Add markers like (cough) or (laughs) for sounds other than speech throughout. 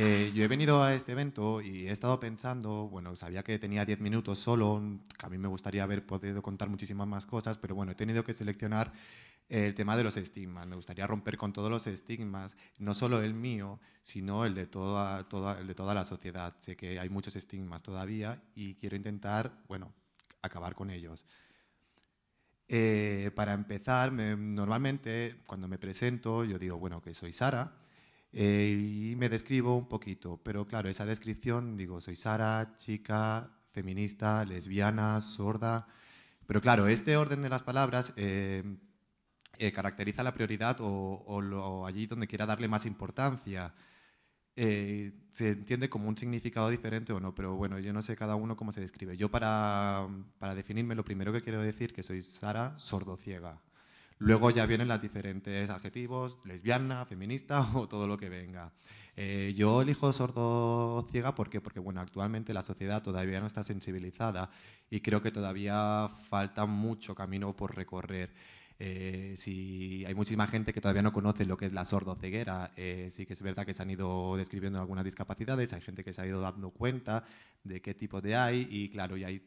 Eh, yo he venido a este evento y he estado pensando, bueno, sabía que tenía 10 minutos solo, a mí me gustaría haber podido contar muchísimas más cosas, pero bueno, he tenido que seleccionar el tema de los estigmas. Me gustaría romper con todos los estigmas, no solo el mío, sino el de toda, de toda la sociedad. Sé que hay muchos estigmas todavía y quiero intentar, bueno, acabar con ellos. Eh, para empezar, normalmente cuando me presento yo digo, bueno, que soy Sara, eh, y me describo un poquito, pero claro, esa descripción, digo, soy Sara, chica, feminista, lesbiana, sorda, pero claro, este orden de las palabras eh, eh, caracteriza la prioridad o, allí donde quiera darle más importancia. se entiende como un significado diferente o no, pero bueno, yo no sé cada uno cómo se describe. Yo para, para definirme lo primero que quiero decir que soy Sara sordociega. Luego ya vienen las diferentes adjetivos, lesbiana, feminista (laughs) o todo lo que venga. Eh, yo elijo sordo ciega porque, porque bueno, actualmente la sociedad todavía no está sensibilizada y creo que todavía falta mucho camino por recorrer. Eh, si hay muchísima gente que todavía no conoce lo que es la sordo ceguera, eh, sí que es verdad que se han ido describiendo algunas discapacidades, hay gente que se ha ido dando cuenta de qué tipo de hay y claro, y hay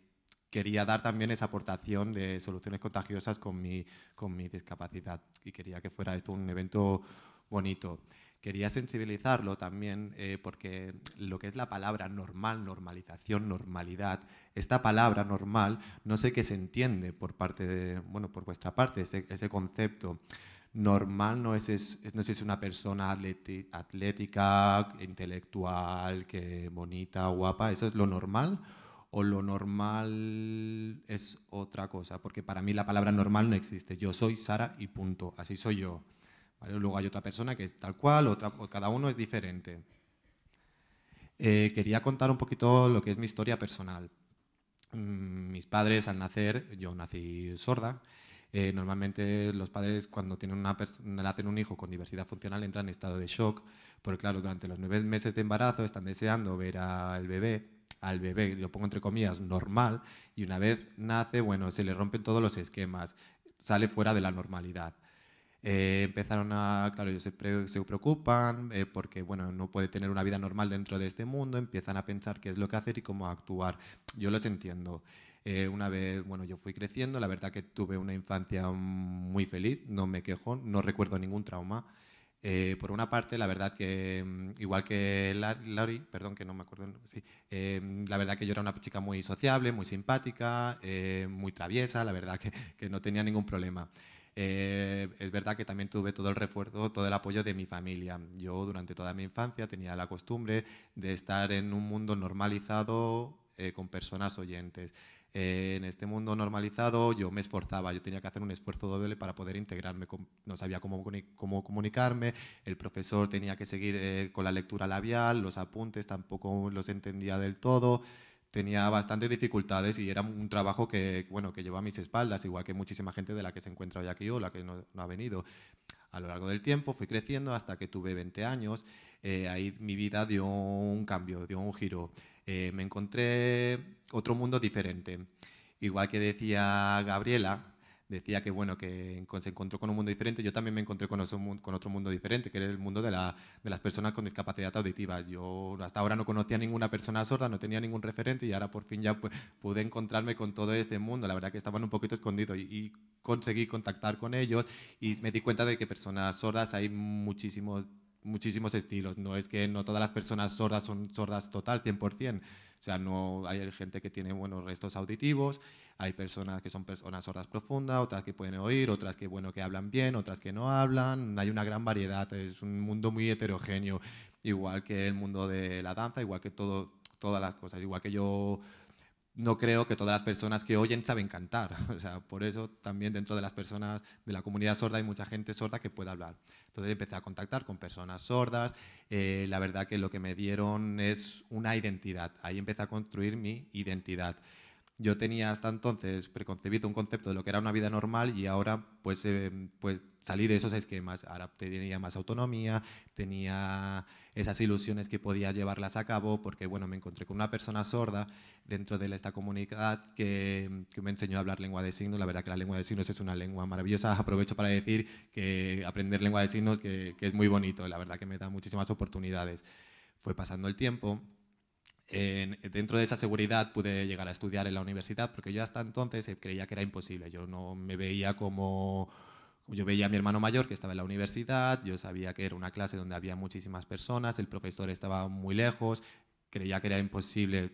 quería dar también esa aportación de soluciones contagiosas con mi, con mi discapacidad y quería que fuera esto un evento bonito. Quería sensibilizarlo también eh, porque lo que es la palabra normal, normalización, normalidad, esta palabra normal, no sé qué se entiende por parte de, bueno, por vuestra parte, ese, concepto normal no es, es, no es una persona atlética, intelectual, que bonita, guapa, eso es lo normal o lo normal es otra cosa, porque para mí la palabra normal no existe. Yo soy Sara y punto, así soy yo. Luego hay otra persona que es tal cual, otra, o cada uno es diferente. Eh, quería contar un poquito lo que es mi historia personal. Mm, mis padres al nacer, yo nací sorda, eh, normalmente los padres cuando tienen una nacen un hijo con diversidad funcional entran en estado de shock, porque claro, durante los nueve meses de embarazo están deseando ver al bebé al bebé, lo pongo entre comillas, normal, y una vez nace, bueno, se le rompen todos los esquemas, sale fuera de la normalidad. Eh, empezaron a, claro, ellos se, preocupan eh, porque, bueno, no puede tener una vida normal dentro de este mundo, empiezan a pensar qué es lo que hacer y cómo actuar. Yo los entiendo. Eh, una vez, bueno, yo fui creciendo, la verdad que tuve una infancia muy feliz, no me quejo, no recuerdo ningún trauma. Eh, por una parte, la verdad que, mm, igual que Lori, perdón que no me acuerdo, em, la verdad que yo era una chica muy sociable, muy simpática, eh, muy traviesa, la verdad (laughs) que, que no tenía ningún problema. Eh, es verdad que también tuve todo el refuerzo, todo el apoyo de mi familia. Yo durante toda mi infancia tenía la costumbre de estar en un mundo normalizado con personas oyentes. Eh, en este mundo normalizado yo me esforzaba, yo tenía que hacer un esfuerzo doble para poder integrarme, no sabía cómo, cómo comunicarme, el profesor tenía que seguir eh, con la lectura labial, los apuntes tampoco los entendía del todo tenía bastantes dificultades y era un trabajo que, bueno, que a mis espaldas, igual que muchísima gente de la que se encuentra hoy aquí o la que no ha venido. A lo largo del tiempo fui creciendo hasta que tuve 20 años. Eh, ahí mi vida dio un cambio, dio un giro. Eh, me encontré otro mundo diferente. Igual que decía Gabriela, decía que bueno que se encontró con un mundo diferente. Yo también me encontré con otro, mundo diferente, que era el mundo de, las personas con discapacidad auditiva. Yo hasta ahora no conocía a ninguna persona sorda, no tenía ningún referente y ahora por fin ya pude encontrarme con todo este mundo. La verdad que estaban un poquito escondido y, conseguí contactar con ellos y me di cuenta de que personas sordas hay muchísimos muchísimos estilos. No es que no todas las personas sordas son sordas total, 100%. O sea, no hay gente que tiene buenos restos auditivos, hay personas que son personas sordas profundas, otras que pueden oír, otras que bueno que hablan bien, otras que no hablan, hay una gran variedad, es un mundo muy heterogéneo, igual que el mundo de la danza, igual que todo todas las cosas, igual que yo no creo que todas las personas que oyen saben cantar. (laughs) O sea, por eso también dentro de las personas de la comunidad sorda hay mucha gente sorda que puede hablar. Entonces empecé a contactar con personas sordas. Eh, la verdad que lo que me dieron es una identidad. Ahí empecé a construir mi identidad yo tenía hasta entonces preconcebido un concepto de lo que era una vida normal y ahora pues, em, pues salí de esos esquemas. Ahora tenía más autonomía, tenía esas ilusiones que podía llevarlas a cabo porque bueno, me encontré con una persona sorda dentro de esta comunidad que, me enseñó a hablar lengua de signos. La verdad que la lengua de signos es una lengua maravillosa. Aprovecho para decir que aprender lengua de signos que, que es muy bonito. La verdad que me da muchísimas oportunidades. Fue pasando el tiempo dentro de esa seguridad pude llegar a estudiar en la universidad, porque yo hasta entonces creía que era imposible. Yo no me veía como... Yo veía a mi hermano mayor que estaba en la universidad, yo sabía que era una clase donde había muchísimas personas, el profesor estaba muy lejos, creía que era imposible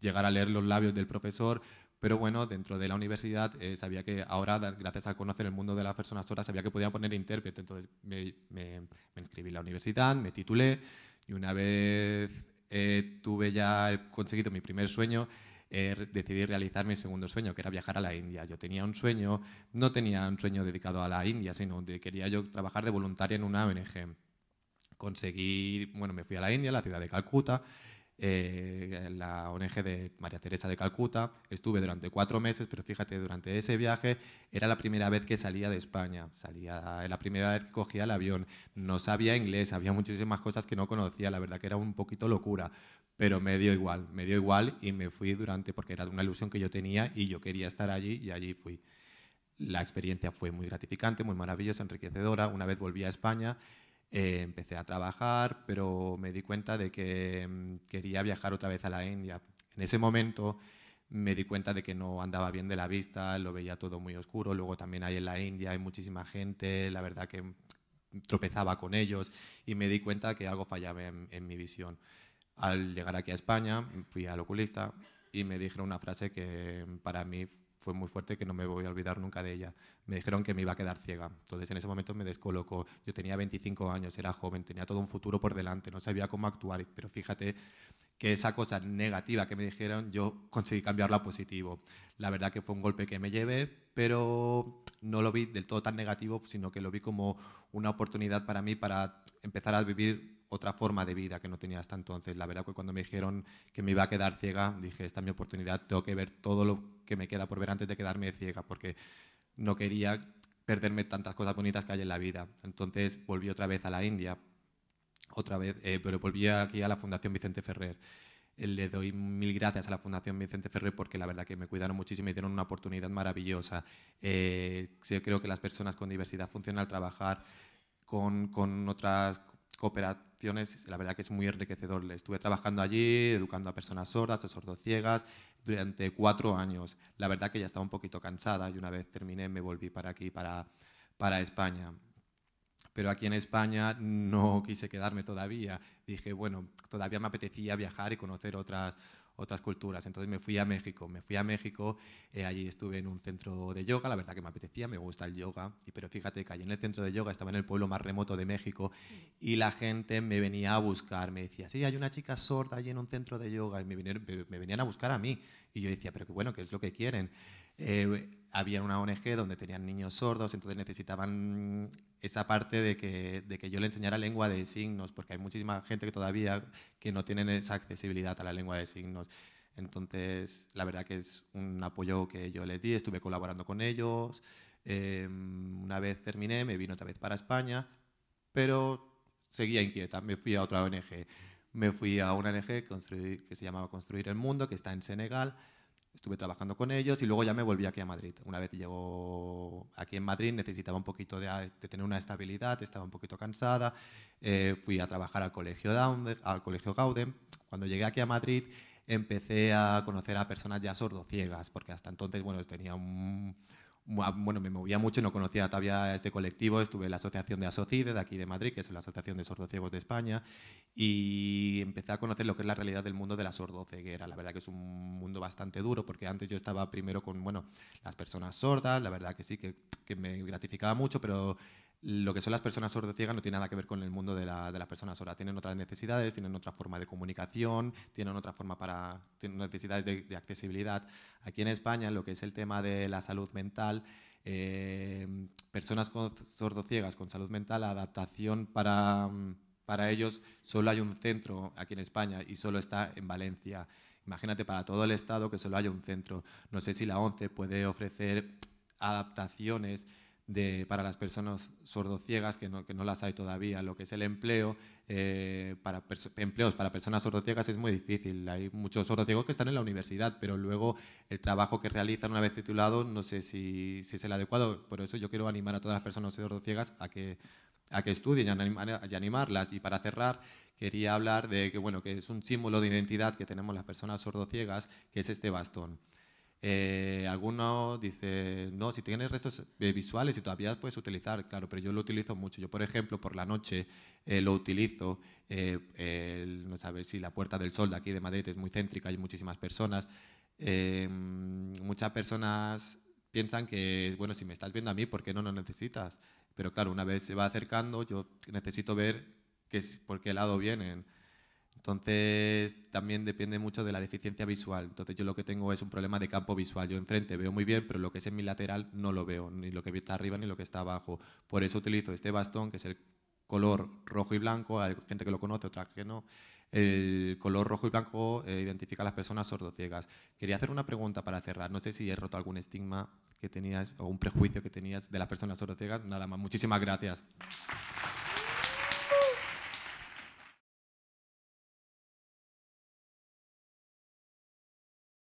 llegar a leer los labios del profesor, pero bueno, dentro de la universidad eh, sabía que ahora, gracias a conocer el mundo de las personas sordas, sabía que podían poner intérprete, entonces me, me inscribí en la universidad, me titulé y una vez eh, tuve ya conseguido mi primer sueño, eh, decidí realizar mi segundo sueño, que era viajar a la India. Yo tenía un sueño, no tenía un sueño dedicado a la India, sino que quería yo trabajar de voluntaria en una ONG. Conseguí, bueno, me fui a la India, a la ciudad de Calcuta, eh, la ONG de María Teresa de Calcuta. Estuve durante cuatro meses, pero fíjate, durante ese viaje era la primera vez que salía de España, salía la primera vez que cogía el avión. No sabía inglés, había muchísimas cosas que no conocía, la verdad que era un poquito locura, pero me dio igual, me dio igual y me fui durante, porque era una ilusión que yo tenía y yo quería estar allí y allí fui. La experiencia fue muy gratificante, muy maravillosa, enriquecedora. Una vez volví a España eh, empecé a trabajar, pero me di cuenta de que mm, quería viajar otra vez a la India. En ese momento me di cuenta de que no andaba bien de la vista, lo veía todo muy oscuro, luego también hay en la India, hay muchísima gente, la verdad que tropezaba con ellos y me di cuenta que algo fallaba en, en mi visión. Al llegar aquí a España, fui al oculista y me dijeron una frase que para mí fue muy fuerte que no me voy a olvidar nunca de ella. Me dijeron que me iba a quedar ciega. Entonces en ese momento me descolocó. Yo tenía 25 años, era joven, tenía todo un futuro por delante, no sabía cómo actuar, pero fíjate que esa cosa negativa que me dijeron, yo conseguí cambiarla a positivo. La verdad que fue un golpe que me llevé, pero no lo vi del todo tan negativo, sino que lo vi como una oportunidad para mí para empezar a vivir otra forma de vida que no tenía hasta entonces. La verdad que cuando me dijeron que me iba a quedar ciega, dije, esta es mi oportunidad, tengo que ver todo lo me queda por ver antes de quedarme ciega, porque no quería perderme tantas cosas bonitas que hay en la vida. Entonces volví otra vez a la India, otra vez, eh, pero volví aquí a la Fundación Vicente Ferrer. Eh, le doy mil gracias a la Fundación Vicente Ferrer porque la verdad que me cuidaron muchísimo y me dieron una oportunidad maravillosa. yo eh, creo que las personas con diversidad al trabajar con otras cooperativas la verdad que es muy enriquecedor. Estuve trabajando allí, educando a personas sordas o sordociegas durante cuatro años. La verdad que ya estaba un poquito cansada y una vez terminé me volví para aquí, para, para España. Pero aquí en España no quise quedarme todavía. Dije, bueno, todavía me apetecía viajar y conocer otras, otras culturas. Entonces me fui a México, me fui a México, eh, allí estuve en un centro de yoga, la verdad que me apetecía, me gusta el yoga, pero fíjate que allí en el centro de yoga estaba en el pueblo más remoto de México y la gente me venía a buscar, me decía, sí, hay una chica sorda allí en un centro de yoga, y me, me venían a buscar a mí. Y yo decía, pero qué bueno, ¿qué es lo que quieren? Eh, había una ONG donde tenían niños sordos, entonces necesitaban esa parte de que, de que yo le enseñara lengua de signos, porque hay muchísima gente que todavía que no tienen esa accesibilidad a la lengua de signos. Entonces, la verdad que es un apoyo que yo les di, estuve colaborando con ellos. Em, una vez terminé, me vino otra vez para España, pero seguía inquieta, me fui a otra ONG. Me fui a una ONG que se llamaba Construir el Mundo, que está en Senegal, estuve trabajando con ellos y luego ya me volví aquí a Madrid. Una vez llegó aquí en Madrid necesitaba un poquito de, ah, tener una estabilidad, estaba un poquito cansada, eh, fui a trabajar al colegio, Down, al colegio Gauden Cuando llegué aquí a Madrid empecé a conocer a personas ya sordociegas, porque hasta entonces bueno, tenía un bueno, me movía mucho, no conocía todavía este colectivo, estuve en la asociación de Asocide, de aquí de Madrid, que es la Asociación de Sordociegos de España, y empecé a conocer lo que es la realidad del mundo de la sordoceguera. La verdad que es un mundo bastante duro, porque antes yo estaba primero con, bueno, las personas sordas, la verdad que sí, que, que me gratificaba mucho, pero lo que son las personas sordociegas no tiene nada que ver con el mundo de, las personas sordas. Tienen otras necesidades, tienen otra forma de comunicación, tienen otra forma para. tienen necesidades de, accesibilidad. Aquí en España, lo que es el tema de la salud mental, eh, personas con, sordociegas con salud mental, adaptación para, para ellos, solo hay un centro aquí en España y solo está en Valencia. Imagínate para todo el Estado que solo haya un centro. No sé si la ONCE puede ofrecer adaptaciones de, para las personas sordociegas, que no, que no las hay todavía, lo que es el empleo, eh, para empleos para personas sordociegas es muy difícil. Hay muchos sordociegos que están en la universidad, pero luego el trabajo que realizan una vez titulado no sé si, si, es el adecuado. Por eso yo quiero animar a todas las personas sordociegas a que, a que estudien y animarlas. Y para cerrar, quería hablar de que, bueno, que es un símbolo de identidad que tenemos las personas sordociegas, que es este bastón. Eh, algunos dice no, si tienes restos eh, visuales y todavía puedes utilizar, claro, pero yo lo utilizo mucho. Yo, por ejemplo, por la noche eh, lo utilizo, eh, no sabes si la Puerta del Sol de aquí de Madrid es muy céntrica, hay muchísimas personas. Em, muchas personas piensan que, bueno, si me estás viendo a mí, ¿por qué no lo necesitas? Pero claro, una vez se va acercando, yo necesito ver que, por qué lado vienen. Entonces, también depende mucho de la deficiencia visual. Entonces, yo lo que tengo es un problema de campo visual. Yo enfrente veo muy bien, pero lo que es en mi lateral no lo veo, ni lo que está arriba ni lo que está abajo. Por eso utilizo este bastón, que es el color rojo y blanco. Hay gente que lo conoce, otra que no. El color rojo y blanco eh, identifica a las personas sordociegas. Quería hacer una pregunta para cerrar. No sé si he roto algún estigma que tenías o un prejuicio que tenías de las personas sordociegas. Nada más. Muchísimas gracias.